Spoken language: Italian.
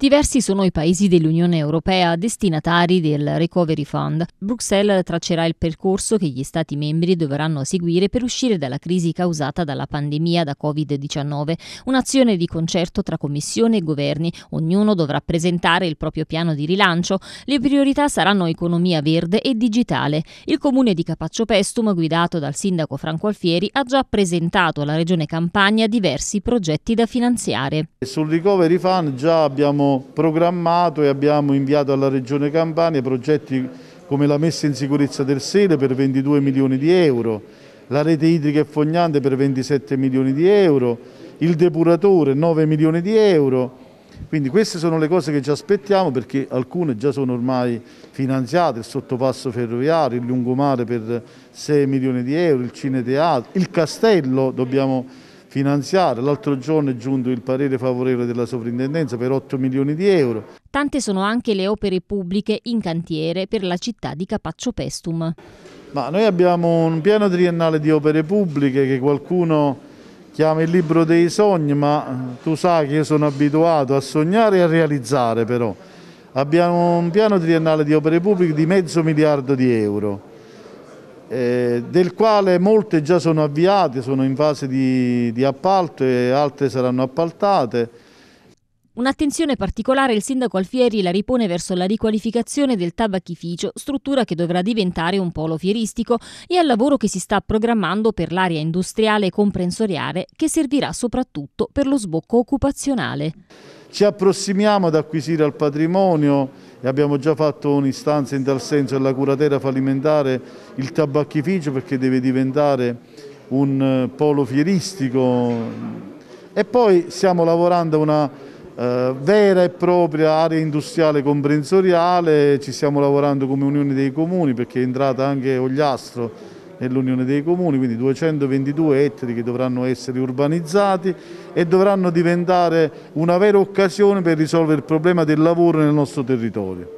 Diversi sono i paesi dell'Unione Europea destinatari del Recovery Fund. Bruxelles traccerà il percorso che gli Stati membri dovranno seguire per uscire dalla crisi causata dalla pandemia da Covid-19, un'azione di concerto tra Commissione e governi. Ognuno dovrà presentare il proprio piano di rilancio. Le priorità saranno economia verde e digitale. Il comune di Capaccio Pestum, guidato dal sindaco Franco Alfieri, ha già presentato alla Regione Campania diversi progetti da finanziare. Sul Recovery Fund già abbiamo programmato e abbiamo inviato alla Regione Campania progetti come la messa in sicurezza del Sele per 22 milioni di euro, la rete idrica e fognante per 27 milioni di euro, il depuratore 9 milioni di euro. Quindi queste sono le cose che ci aspettiamo perché alcune già sono ormai finanziate, il sottopasso ferroviario, il lungomare per 6 milioni di euro, il cineteatro, il castello dobbiamo finanziaria. L'altro giorno è giunto il parere favorevole della sovrintendenza per 8 milioni di euro. Tante sono anche le opere pubbliche in cantiere per la città di Capaccio Pestum. Ma noi abbiamo un piano triennale di opere pubbliche che qualcuno chiama il libro dei sogni, ma tu sai che io sono abituato a sognare e a realizzare però. Abbiamo un piano triennale di opere pubbliche di mezzo miliardo di euro eh, del quale molte già sono avviate, sono in fase di, di appalto e altre saranno appaltate. Un'attenzione particolare il sindaco Alfieri la ripone verso la riqualificazione del tabacchificio, struttura che dovrà diventare un polo fieristico, e al lavoro che si sta programmando per l'area industriale e comprensoriale che servirà soprattutto per lo sbocco occupazionale. Ci approssimiamo ad acquisire al patrimonio e abbiamo già fatto un'istanza in tal senso alla curatela fallimentare il tabacchificio perché deve diventare un eh, polo fieristico e poi stiamo lavorando a una eh, vera e propria area industriale comprensoriale, ci stiamo lavorando come Unione dei Comuni perché è entrata anche Ogliastro nell'Unione dei Comuni, quindi 222 ettari che dovranno essere urbanizzati e dovranno diventare una vera occasione per risolvere il problema del lavoro nel nostro territorio.